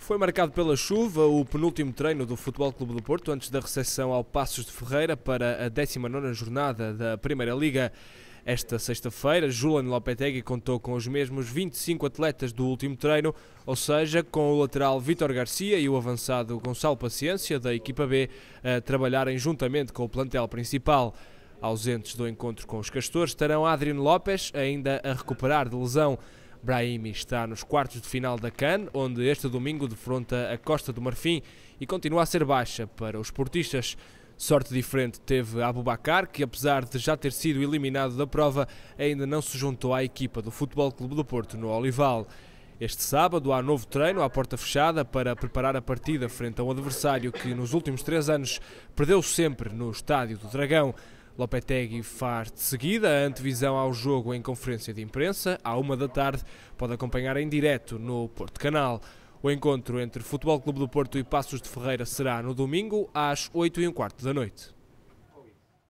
Foi marcado pela chuva o penúltimo treino do Futebol Clube do Porto antes da recepção ao Passos de Ferreira para a 19 jornada da Primeira Liga. Esta sexta-feira, Julian Lopetegui contou com os mesmos 25 atletas do último treino, ou seja, com o lateral Vítor Garcia e o avançado Gonçalo Paciência, da equipa B, a trabalharem juntamente com o plantel principal. Ausentes do encontro com os Castores estarão Adriano Lopes, ainda a recuperar de lesão. Brahimi está nos quartos de final da CAN, onde este domingo defronta a Costa do Marfim e continua a ser baixa para os portistas. Sorte diferente teve Abubakar, que apesar de já ter sido eliminado da prova, ainda não se juntou à equipa do Futebol Clube do Porto no Olival. Este sábado há novo treino à porta fechada para preparar a partida frente a um adversário que nos últimos três anos perdeu sempre no Estádio do Dragão. Lopetegui faz de seguida a antevisão ao jogo em conferência de imprensa, à uma da tarde, pode acompanhar em direto no Porto Canal. O encontro entre Futebol Clube do Porto e Passos de Ferreira será no domingo às 8 e um quarto da noite.